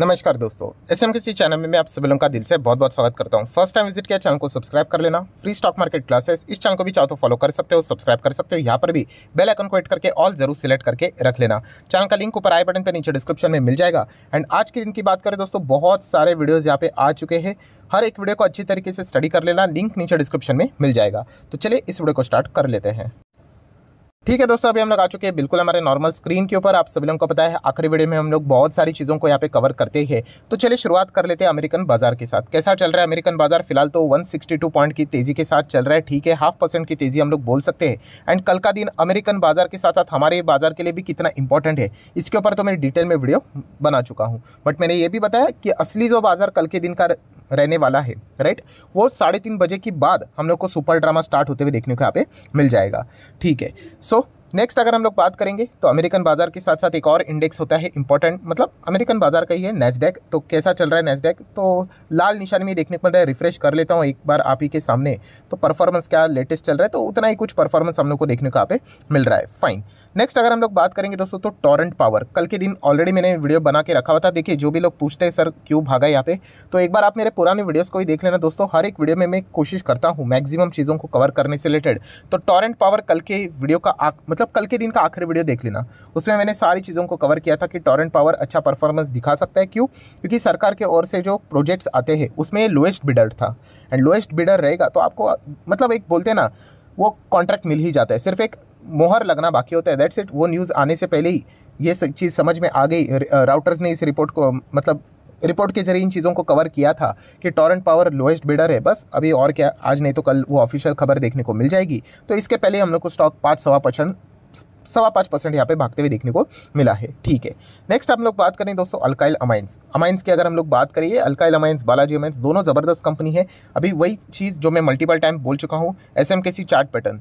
नमस्कार दोस्तों S M किसी चैनल में मैं आप सभी लोगों का दिल से बहुत बहुत स्वागत करता हूँ फर्स्ट टाइम विजिट किया चैनल को सब्सक्राइब कर लेना फ्री स्टॉक मार्केट क्लासेस इस चैनल को भी चाहो तो फॉलो कर सकते हो सब्सक्राइब कर सकते हो यहाँ पर भी बेल आइकन को एड करके ऑल जरूर सिलेक्ट करके रख लेना चैनल का लिंक ऊपर आई बटन पर नीचे डिस्क्रिप्शन में मिल जाएगा एंड आज के दिन की बात करें दोस्तों बहुत सारे वीडियोज़ यहाँ पे आ चुके हैं हर एक वीडियो को अच्छी तरीके से स्टडी कर लेना लिंक नीचे डिस्क्रिप्शन में मिल जाएगा तो चलिए इस वीडियो को स्टार्ट कर लेते हैं ठीक है दोस्तों अभी हम लोग आ चुके हैं बिल्कुल हमारे नॉर्मल स्क्रीन के ऊपर आप सभी लोगों को पता है आखिरी वीडियो में हम लोग बहुत सारी चीज़ों को यहाँ पे कवर करते हैं तो चलिए शुरुआत कर लेते हैं अमेरिकन बाजार के साथ कैसा चल रहा है अमेरिकन बाजार फिलहाल तो 162 पॉइंट की तेज़ी के साथ चल रहा है ठीक है हाफ परसेंट की तेज़ी हम लोग बोल सकते हैं एंड कल का दिन अमेरिकन बाजार के साथ साथ हमारे बाजार के लिए भी कितना इंपॉर्टेंट है इसके ऊपर तो मैं डिटेल में वीडियो बना चुका हूँ बट मैंने ये भी बताया कि असली जो बाजार कल के दिन का रहने वाला है राइट वो साढ़े तीन बजे के बाद हम लोग को सुपर ड्रामा स्टार्ट होते हुए देखने को यहाँ पे मिल जाएगा ठीक है so नेक्स्ट अगर हम लोग बात करेंगे तो अमेरिकन बाजार के साथ साथ एक और इंडेक्स होता है इंपॉर्टेंट मतलब अमेरिकन बाजार का ही है नेस्डेक तो कैसा चल रहा है नेस्डेक तो लाल निशानी में देखने को मिल रहा है रिफ्रेश कर लेता हूँ एक बार आप ही के सामने तो परफॉर्मेंस क्या लेटेस्ट चल रहा है तो उतना ही कुछ परफॉर्मेंस हम लोग को देखने को आप मिल रहा है फाइन नेक्स्ट अगर हम लोग बात करेंगे दोस्तों तो टॉरेंट पावर कल के दिन ऑलरेडी मैंने वीडियो बना के रखा हुआ था देखिए जो भी लोग पूछते हैं सर क्यों भागा यहाँ पे तो एक बार आप मेरे पुराने वीडियोस को ही देख लेना दोस्तों हर एक वीडियो में मैं कोशिश करता हूँ मैक्सिमम चीज़ों को कवर करने से रिलेटेड तो टॉरेंट पावर कल के वीडियो का मतलब मतलब कल के दिन का आखिरी वीडियो देख लेना उसमें मैंने सारी चीज़ों को कवर किया था कि टॉरेंट पावर अच्छा परफॉर्मेंस दिखा सकता है क्यों क्योंकि सरकार के ओर से जो प्रोजेक्ट्स आते हैं उसमें लोएस्ट बिडर था एंड लोएस्ट बिडर रहेगा तो आपको मतलब एक बोलते ना वो कॉन्ट्रैक्ट मिल ही जाता है सिर्फ एक मोहर लगना बाकी होता है दैट्स इट वो न्यूज़ आने से पहले ही ये चीज़ समझ में आ गई राउटर्स uh, ने इस रिपोर्ट को मतलब रिपोर्ट के जरिए इन चीज़ों को कवर किया था कि टॉरेंट पावर लोएस्ट बिडर है बस अभी और क्या आज नहीं तो कल वो ऑफिशियल खबर देखने को मिल जाएगी तो इसके पहले हम लोग को स्टॉक पाँच सवा परसेंट सवा पाँच परसेंट यहाँ पे भागते हुए देखने को मिला है ठीक है नेक्स्ट हम लोग बात करें दोस्तों अल्काइल अमाइंस अमाइंस की अगर हम लोग बात करिए अल्काइल अमाइंस बालाजी अमाइंस दोनों ज़बरदस्त कंपनी है अभी वही चीज़ जो मैं मल्टीपल टाइम बोल चुका हूँ एस एम चार्ट पैटर्न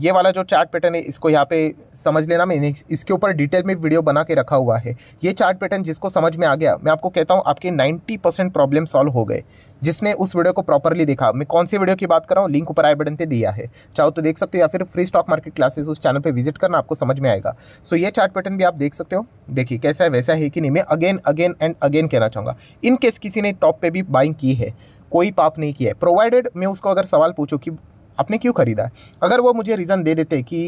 ये वाला जो चार्ट पैटर्न है इसको यहाँ पे समझ लेना मैंने इसके ऊपर डिटेल में वीडियो बना के रखा हुआ है ये चार्ट पैटर्न जिसको समझ में आ गया मैं आपको कहता हूँ आपके 90 परसेंट प्रॉब्लम सॉल्व हो गए जिसने उस वीडियो को प्रॉपरली देखा मैं कौन सी वीडियो की बात कर रहा हूँ लिंक ऊपर आई बटन पर दिया है चाहो तो देख सकते हो या फिर फ्री स्टॉक मार्केट क्लासेस उस चैनल पर विजिट करना आपको समझ में आएगा सो ये चार्ट पैटर्न भी आप देख सकते हो देखिए कैसा है वैसा है कि नहीं मैं अगेन अगेन एंड अगेन कहना चाहूँगा इनकेस किसी ने टॉप पर भी बाइंग की है कोई पाप नहीं किया है प्रोवाइडेड मैं उसको अगर सवाल पूछूं कि आपने क्यों ख़रीदा है अगर वो मुझे रीज़न दे देते कि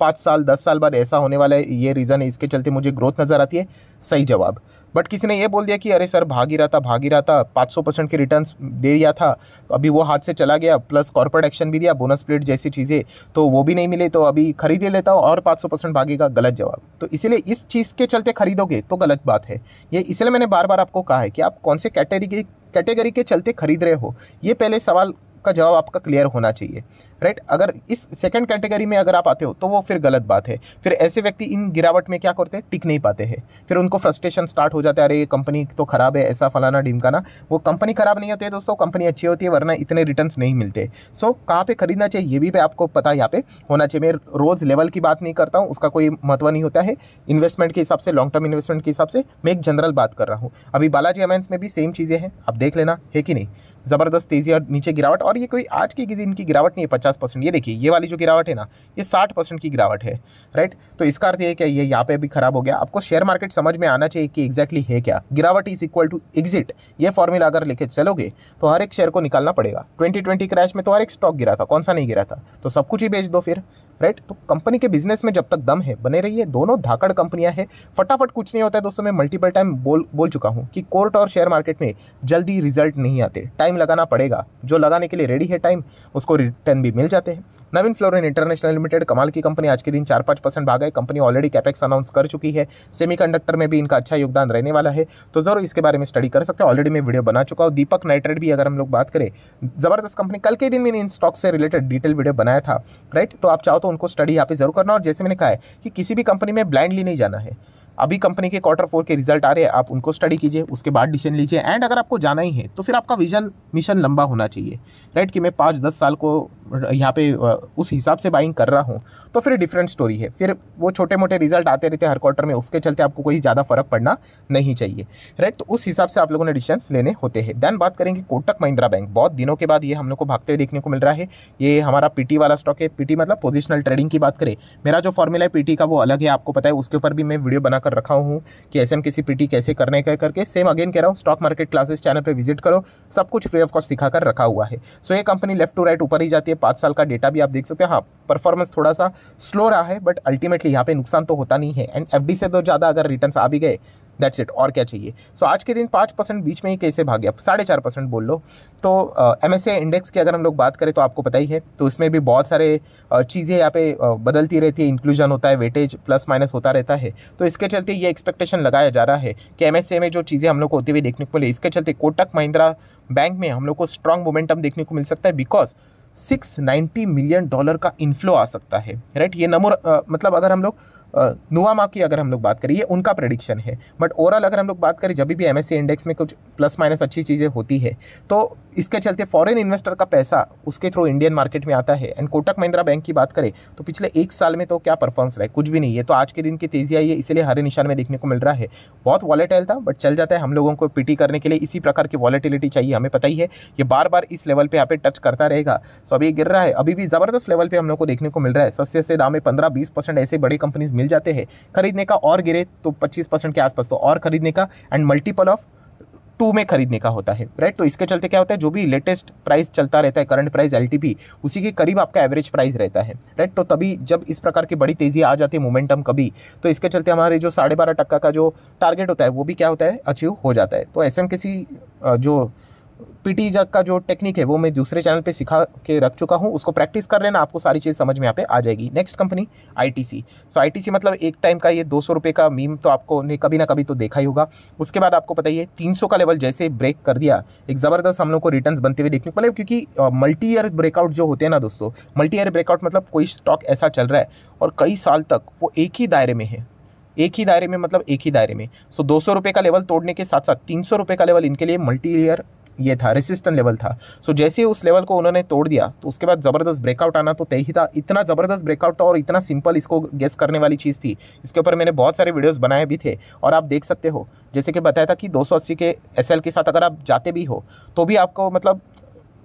पाँच साल दस साल बाद ऐसा होने वाला है ये रीज़न है इसके चलते मुझे ग्रोथ नज़र आती है सही जवाब बट किसी ने ये बोल दिया कि अरे सर भाग ही रहा था भाग ही रहा था पाँच सौ परसेंट के रिटर्न दे दिया था तो अभी वो हाथ से चला गया प्लस कॉर्पोरेट एक्शन भी दिया बोनस प्लेट जैसी चीज़ें तो वो भी नहीं मिले तो अभी खरीद ही लेता हूँ और पाँच सौ परसेंट भागेगा गलत जवाब तो इसीलिए इस चीज़ के चलते खरीदोगे तो गलत बात है ये इसलिए मैंने बार बार आपको कहा है कि आप कौन से कैटेगरी कैटेगरी के चलते खरीद रहे हो ये पहले सवाल का जवाब आपका क्लियर होना चाहिए राइट अगर इस सेकंड कैटेगरी में अगर आप आते हो तो वो फिर गलत बात है फिर ऐसे व्यक्ति इन गिरावट में क्या करते हैं टिक नहीं पाते हैं फिर उनको फ्रस्ट्रेशन स्टार्ट हो जाता है अरे ये कंपनी तो ख़राब है ऐसा फलाना ढिमकाना वो कंपनी ख़राब नहीं होती है दोस्तों कंपनी अच्छी होती है वरना इतने रिटर्न नहीं मिलते सो so, कहाँ पर खरीदना चाहिए ये भी आपको पता यहाँ पे होना चाहिए मैं रोज़ लेवल की बात नहीं करता हूँ उसका कोई महत्व नहीं होता है इन्वेस्टमेंट के हिसाब से लॉन्ग टर्म इन्वेस्टमेंट के हिसाब से मैं एक जनरल बात कर रहा हूँ अभी बालाजी अमेंस में भी सेम चीज़ें हैं आप देख लेना है कि नहीं ज़बरदस्त तेज़ी और नीचे गिरावट और ये कोई आज के दिन की गिरावट नहीं है पचास परसेंट ये देखिए ये वाली जो गिरावट है ना ये साठ परसेंट की गिरावट है राइट तो इसका अर्थ ये क्या ये यहाँ पे भी खराब हो गया आपको शेयर मार्केट समझ में आना चाहिए कि एग्जैक्टली है क्या गिरावट इज इक्वल टू एग्जिट ये फॉर्मूला अगर लेके चलोगे तो हर एक शेयर को निकालना पड़ेगा ट्वेंटी ट्वेंटी क्रैश में तो हर एक स्टॉक गिरा था कौन सा नहीं गिरा था तो सब कुछ ही बेच दो फिर राइट तो कंपनी के बिजनेस में जब तक दम है बने रही है दोनों धाकड़ कंपनियां हैं फटाफट कुछ नहीं होता है दोस्तों मैं मल्टीपल टाइम बोल बोल चुका हूँ कि कोर्ट और शेयर मार्केट में जल्दी रिजल्ट नहीं आते टाइम लगाना पड़ेगा जो लगाने के लिए रेडी है टाइम उसको रिटर्न भी मिल जाते हैं नवीन फ्लोरिन इंटरनेशनल लिमिटेड कमाल की कंपनी आज के दिन चार पाँच परसेंट भाग है कंपनी ऑलरेडी कैपेक्स अनाउंस कर चुकी है सेमीकंडक्टर में भी इनका अच्छा योगदान रहने वाला है तो जरूर इसके बारे में स्टडी कर सकते हैं ऑलरेडी मैं वीडियो बना चुका हूँ दीपक नाइट्रेट भी अगर हम लोग बात करें जबरदस्त कंपनी कल के दिन मैंने इन स्टॉक से रिलेटेड डिटेल वीडियो बनाया था राइट तो आप चाहो तो तो उनको स्टडी यहाँ पे ज़रूर करना और जैसे मैंने कहा है कि किसी भी कंपनी में ब्लाइंडली नहीं जाना है अभी कंपनी के क्वार्टर फोर के रिजल्ट आ रहे हैं आप उनको स्टडी कीजिए उसके बाद डिसीजन लीजिए एंड अगर आपको जाना ही है तो फिर आपका विजन मिशन लंबा होना चाहिए राइट कि मैं पाँच दस साल को यहाँ पे उस हिसाब से बाइंग कर रहा हूँ तो फिर डिफरेंट स्टोरी है फिर वो छोटे मोटे रिजल्ट आते रहते हर क्वार्टर में उसके चलते आपको कोई ज़्यादा फर्क पड़ना नहीं चाहिए राइट तो उस हिसाब से आप लोगों ने डिसीजन लेने होते हैं देन बात करेंगे कोटक महिंद्रा बैंक बहुत दिनों के बाद ये हम लोग को भागते हुए देखने को मिल रहा है ये हमारा पीटी वाला स्टॉक है पीटी मतलब पोजिशनल ट्रेडिंग की बात करें मेरा जो फॉर्मूला है पीटी का वो अलग है आपको पता है उसके ऊपर भी मैं वीडियो बनाकर रखा हूँ कि एस एम किसी पीटी कैसे करने का करके सेम अगेन कह रहा हूँ स्टॉक मार्केट क्लासेस चैनल पर विजिट करो सब कुछ फ्री ऑफ कॉस्ट सिखा रखा हुआ है सो ये कंपनी लेफ्ट टू राइट ऊपर ही जाती है के पाँच साल का डेटा भी आप देख सकते हैं हाँ परफॉर्मेंस थोड़ा सा स्लो रहा है बट अल्टीमेटली यहाँ पे नुकसान तो होता नहीं है एंड एफ से तो ज़्यादा अगर रिटर्न आ भी गए दैट्स इट और क्या चाहिए सो so, आज के दिन पाँच परसेंट बीच में ही कैसे भाग गया साढ़े चार परसेंट बोल लो तो एम एस इंडेक्स की अगर हम लोग बात करें तो आपको पता ही है तो उसमें भी बहुत सारे चीज़ें यहाँ पे बदलती रहती है इंक्लूजन होता है वेटेज प्लस माइनस होता रहता है तो इसके चलते ये एक्सपेक्टेशन लगाया जा रहा है कि एम में जो चीज़ें हम लोग को होती हुई देखने को मिले इसके चलते कोटक महिंद्रा बैंक में हम लोग को स्ट्रॉन्ग मोमेंटम देखने को मिल सकता है बिकॉज 690 मिलियन डॉलर का इन्फ्लो आ सकता है राइट ये नमो मतलब अगर हम लोग नुआमा की अगर हम लोग बात करें ये उनका प्रडिक्शन है बट ओवरऑल अगर हम लोग बात करें जब भी एम इंडेक्स में कुछ प्लस माइनस अच्छी चीज़ें होती है तो इसके चलते फॉरेन इन्वेस्टर का पैसा उसके थ्रू इंडियन मार्केट में आता है एंड कोटक महिंद्रा बैंक की बात करें तो पिछले एक साल में तो क्या परफॉर्मेंस रहा है कुछ भी नहीं है तो आज के दिन की तेज़ी आई है इसलिए हरे निशान में देखने को मिल रहा है बहुत वॉलेटाइल था बट चल जाता है हम लोगों को पीटी करने के लिए इसी प्रकार की वॉलेटिलिटी चाहिए हमें पता ही है ये बार बार इस लेवल पर यहाँ पे टच करता रहेगा सो अभी गिर रहा है अभी भी ज़बरदस्त लेवल पर हम लोग को देखने को मिल रहा है सस्ते से दाम में पंद्रह बीस परसेंट ऐसे बड़ी कंपनीज मिल मिल जाते हैं खरीदने का और गिरे तो पच्चीस परसेंट के आसपास तो और खरीदने का एंड मल्टीपल ऑफ टू में खरीदने का होता है राइट तो इसके चलते क्या होता है जो भी लेटेस्ट प्राइस चलता रहता है करंट प्राइस एल उसी के करीब आपका एवरेज प्राइस रहता है राइट तो तभी जब इस प्रकार की बड़ी तेज़ी आ जाती है मोमेंटम कभी तो इसके चलते हमारे जो साढ़े बारह टक्का का जो टारगेट होता है वो भी क्या होता है अचीव हो जाता है तो एस जो पीटी जग का जो टेक्निक है वो मैं दूसरे चैनल पे सिखा के रख चुका हूँ उसको प्रैक्टिस कर लेना आपको सारी चीज़ समझ में यहाँ पे आ जाएगी next company ITC so ITC मतलब एक टाइम का ये दो सौ रुपये का मीम तो आपको ने कभी ना कभी तो देखा ही होगा उसके बाद आपको पता ही है तीन सौ का लेवल जैसे ब्रेक कर दिया एक ज़बरदस्त हम लोग को रिटर्न बनते हुए देखने को मतलब क्योंकि मल्टी ईयर ब्रेकआउट जो होते हैं ना दोस्तों मल्टी ईयर ब्रेकआउट मतलब कोई स्टॉक ऐसा चल रहा है और कई साल तक वो एक ही दायरे में है एक ही दायरे में मतलब एक ही दायरे में सो दो सौ रुपये का लेवल तोड़ने के साथ साथ तीन सौ रुपये का लेवल इनके लिए मल्टी ईयर ये था रेसिस्टेंट लेवल था सो so, जैसे उस लेवल को उन्होंने तोड़ दिया तो उसके बाद ज़बरदस्त ब्रेकआउट आना तो तय ही था इतना ज़बरदस्त ब्रेकआउट था और इतना सिंपल इसको गेस करने वाली चीज़ थी इसके ऊपर मैंने बहुत सारे वीडियोज़ बनाए भी थे और आप देख सकते हो जैसे कि बताया था कि दो के एस के साथ अगर आप जाते भी हो तो भी आपको मतलब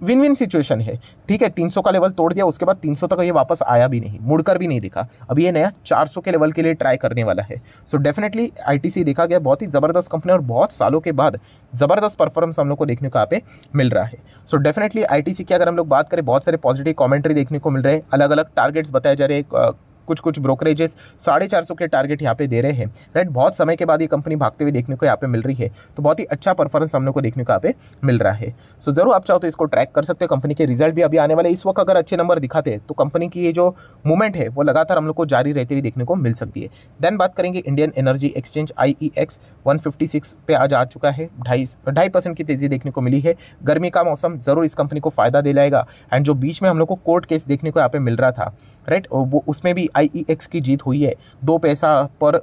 विन विन सिचुएशन है ठीक है 300 का लेवल तोड़ दिया उसके बाद 300 तक ये वापस आया भी नहीं मुड़कर भी नहीं दिखा अब ये नया 400 के लेवल के लिए ट्राई करने वाला है सो डेफिनेटली आईटीसी देखा गया बहुत ही ज़बरदस्त कंपनी और बहुत सालों के बाद ज़बरदस्त परफॉर्मेंस हम लोग को देखने को यहाँ पे मिल रहा है सो डेफिनेटली आई की अगर हम लोग बात करें बहुत सारे पॉजिटिव कॉमेंट्री देखने को मिल रहे हैं अलग अलग टारगेट्स बताए जा रहे हैं कुछ कुछ ब्रोकरेजेस साढ़े चार सौ के टारगेट यहाँ पे दे रहे हैं राइट बहुत समय के बाद ये कंपनी भागते हुए देखने को यहाँ पे मिल रही है तो बहुत ही अच्छा परफॉर्मेंस हम लोग को देखने को यहाँ पे मिल रहा है सो जरूर आप चाहो तो इसको ट्रैक कर सकते हो कंपनी के रिजल्ट भी अभी आने वाले इस वक्त अगर अच्छे नंबर दिखाते हैं तो कंपनी की ये जो मूवमेंट है वो लगातार हम लोग को जारी रहते हुए देखने को मिल सकती है देन बात करेंगे Indian Energy Exchange I E X one fifty six पे आज आ चुका है ढाई ढाई परसेंट की तेज़ी देखने को मिली है गर्मी का मौसम ज़रूर इस कंपनी को फ़ायदा दिलाएगा एंड जो बीच में हम लोग को कोर्ट केस देखने को यहाँ पे मिल रहा था राइट वो उसमें भी आई ई एक्स की जीत हुई है दो पैसा पर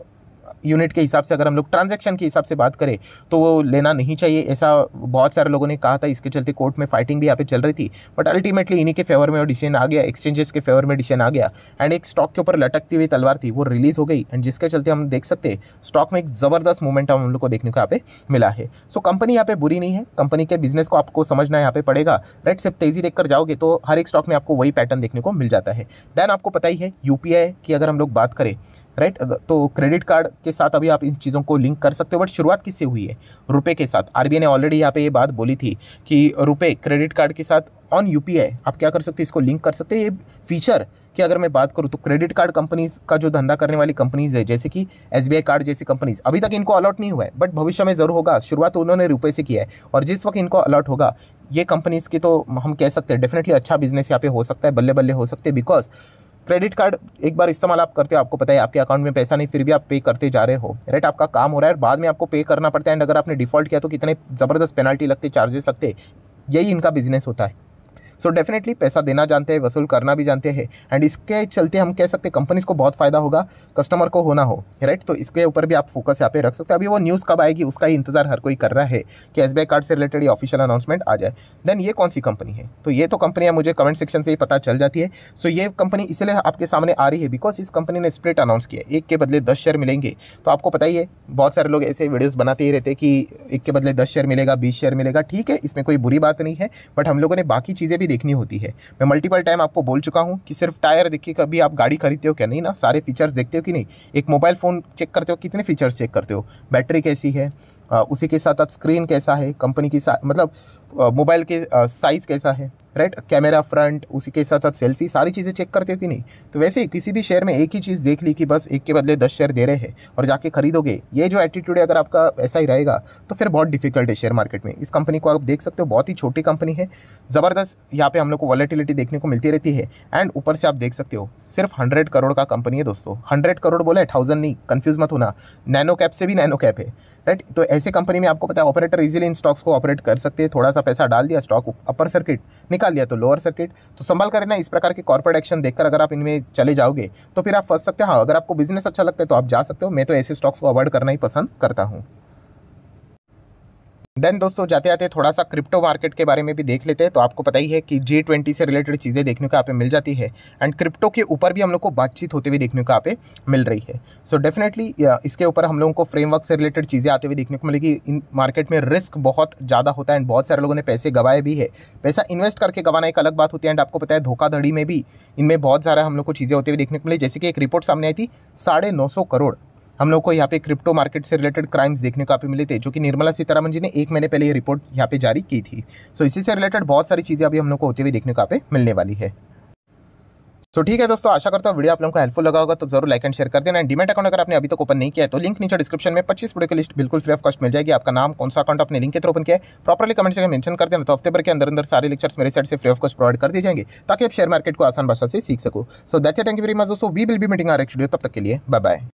यूनिट के हिसाब से अगर हम लोग ट्रांजेक्शन के हिसाब से बात करें तो वो लेना नहीं चाहिए ऐसा बहुत सारे लोगों ने कहा था इसके चलते कोर्ट में फाइटिंग भी यहाँ पे चल रही थी बट अल्टीमेटली इन्हीं के फेवर में वो डिसीजन आ गया एक्सचेंजेस के फेवर में डिसीजन आ गया एंड एक स्टॉक के ऊपर लटकती हुई तलवार थी वो रिलीज़ हो गई एंड जिसके चलते हम देख सकते स्टॉक में एक ज़बरदस्त मूवमेंट हम लोग को देखने को यहाँ पे मिला है सो कंपनी यहाँ पे बुरी नहीं है कंपनी के बिजनेस को आपको समझना यहाँ पे पड़ेगा रेट सिर्फ तेज़ी देखकर जाओगे तो हर एक स्टॉक में आपको वही पैटर्न देखने को मिल जाता है देन आपको पता ही है यूपीआई की अगर हम लोग बात करें राइट तो क्रेडिट कार्ड के साथ अभी आप इन चीज़ों को लिंक कर सकते हो बट शुरुआत किससे हुई है रुपए के साथ आरबीआई ने ऑलरेडी यहाँ पे ये बात बोली थी कि रुपए क्रेडिट कार्ड के साथ ऑन यू आप क्या कर सकते हो इसको लिंक कर सकते ये फीचर कि अगर मैं बात करूँ तो क्रेडिट कार्ड कंपनीज का जो धंधा करने वाली कंपनीज है जैसे कि एस कार्ड जैसी कंपनीज अभी तक इनको अलॉट नहीं हुआ है बट भविष्य में ज़रूर होगा शुरुआत उन्होंने रुपये से किया है और जिस वक्त इनको अलॉट होगा ये कंपनीज़ की तो हम कह सकते हैं डेफिनेटली अच्छा बिजनेस यहाँ पे हो सकता है बल्ले बल्ले हो सकते हैं बिकॉज क्रेडिट कार्ड एक बार इस्तेमाल आप करते हो आपको पता है आपके अकाउंट में पैसा नहीं फिर भी आप पे करते जा रहे हो राइट आपका काम हो रहा है बाद में आपको पे करना पड़ता है एंड अगर आपने डिफॉल्ट किया तो कितने ज़बरदस्त पेनल्टी लगते चार्जेस लगते यही इनका बिजनेस होता है सो डेफिनेटली पैसा देना जानते हैं वसूल करना भी जानते हैं एंड इसके चलते हम कह सकते हैं कंपनीज को बहुत फ़ायदा होगा कस्टमर को होना हो राइट तो इसके ऊपर भी आप फोकस यहाँ पे रख सकते हैं अभी वो न्यूज़ कब आएगी उसका ही इंतजार हर कोई कर रहा है कि एस कार्ड से रिलेटेड ये ऑफिशियल अनाउंसमेंट आ जाए देन ये कौन सी कंपनी है तो ये तो कंपनियाँ मुझे कमेंट सेक्शन से ही पता चल जाती है सो so ये कंपनी इसलिए आपके सामने आ रही है बिकॉज इस कंपनी ने स्प्लिट अनाउंस किया एक के बदले दस शेयर मिलेंगे तो आपको पता ही है बहुत सारे लोग ऐसे वीडियोस बनाते ही रहते हैं कि एक के बदले दस शेयर मिलेगा बीस शेयर मिलेगा ठीक है इसमें कोई बुरी बात नहीं है बट हम लोगों ने बाकी चीज़ें भी भी देखनी होती है मैं मल्टीपल टाइम आपको बोल चुका हूँ कि सिर्फ टायर देखिए कभी आप गाड़ी खरीदते हो क्या नहीं ना सारे फीचर्स देखते हो कि नहीं एक मोबाइल फ़ोन चेक करते हो कितने फीचर्स चेक करते हो बैटरी कैसी है उसी के साथ साथ स्क्रीन कैसा है कंपनी की मतलब मोबाइल के साइज़ कैसा है राइट कैमरा फ्रंट उसी के साथ साथ सेल्फी सारी चीज़ें चेक करते हो कि नहीं तो वैसे ही किसी भी शेयर में एक ही चीज़ देख ली कि बस एक के बदले दस शेयर दे रहे हैं और जाके खरीदोगे ये जो एटीट्यूड है अगर आपका ऐसा ही रहेगा तो फिर बहुत डिफिकल्ट है शेयर मार्केट में इस कंपनी को आप देख सकते हो बहुत ही छोटी कंपनी है ज़बरदस्त यहाँ पे हम लोग को वॉलेटिलिटी देखने को मिलती रहती है एंड ऊपर से आप देख सकते हो सिर्फ हंड्रेड करोड़ का कंपनी है दोस्तों हंड्रेड करोड़ बोले थाउजेंड नहीं कन्फ्यूज मत होना नैनो कैप से भी नैनो कैप है राइट तो ऐसे कंपनी में आपको पता है ऑपरेटर इजिली इन स्टॉक्स को ऑपरेट कर सकते हैं थोड़ा सा पैसा डाल दिया स्टॉक अपर सर्किट निकाल लिया तो लोअर सर्किट तो संभाल कर ना इस प्रकार के कॉर्पोरेट एक्शन देखकर अगर आप इनमें चले जाओगे तो फिर आप फंस सकते हो हाँ अगर आपको बिजनेस अच्छा लगता है तो आप जा सकते हो मैं तो ऐसे स्टॉक्स को अवॉइड करना ही पसंद करता हूँ देन दोस्तों जाते आते थोड़ा सा क्रिप्टो मार्केट के बारे में भी देख लेते हैं तो आपको पता ही है कि जी ट्वेंटी से रिलेटेड चीज़ें देखने को आप मिल जाती है एंड क्रिप्टो के ऊपर भी हम लोग को बातचीत होते हुए देखने को आप मिल रही है सो so डेफिनेटली इसके ऊपर हम लोगों को फ्रेमवर्क से रिलेटेड चीज़ें आते हुए देखने को मिलेगी इन मार्केट में रिस्क बहुत ज़्यादा होता है एंड बहुत सारे लोगों ने पैसे गवाए भी है पैसा इन्वेस्ट करके गंवाना एक अलग बात होती है एंड आपको पता है धोखाधड़ी में भी इनमें बहुत सारा हम लोग को चीज़ें होते हुए देखने को मिली जैसे कि एक रिपोर्ट सामने आई थी साढ़े करोड़ हम लोग को यहाँ पे क्रिप्टो मार्केट से रिलेटेड क्राइम्स देखने को काफ़ी मिले थे जो कि निर्मला सीतारामन जी ने एक महीने पहले ये रिपोर्ट यहाँ पे जारी की थी सो इसी से रिलेटेड बहुत सारी चीज़ें अभी हम लोग को होते हुए देखने को काफ़ी मिलने वाली है सो ठीक है दोस्तों आशा करता हूँ वीडियो आप लोगों को हेल्पफुल लगा होगा तो जरूर लाइक एंड शेयर कर देना डिमेट अकाउंट अगर आपने अभी तक तो ओपन नहीं किया तो लिंक नीचे डिस्क्रिप्शन में पच्चीस वीडियो की लिस्ट बिल्कुल फ्री ऑफ कॉस्ट मिल जाएगी आपका नाम कौन सा अकाउंट आपने लिंक के थ्रू ओपन किया है प्रॉपर्ली कमेंट से मेंशन कर देना तो हफ्ते भर के अंदर अंदर सारे लेक्चर्स मेरे साइड से फ्री ऑफ कॉस्ट प्रोवाइड कर दिए जाएंगे ताकि आप शेयर मार्केट को आसान भाषा से सीख सको so that thank you very much दोस्तों we will be meeting are actually तब तक के लिए बाय बाय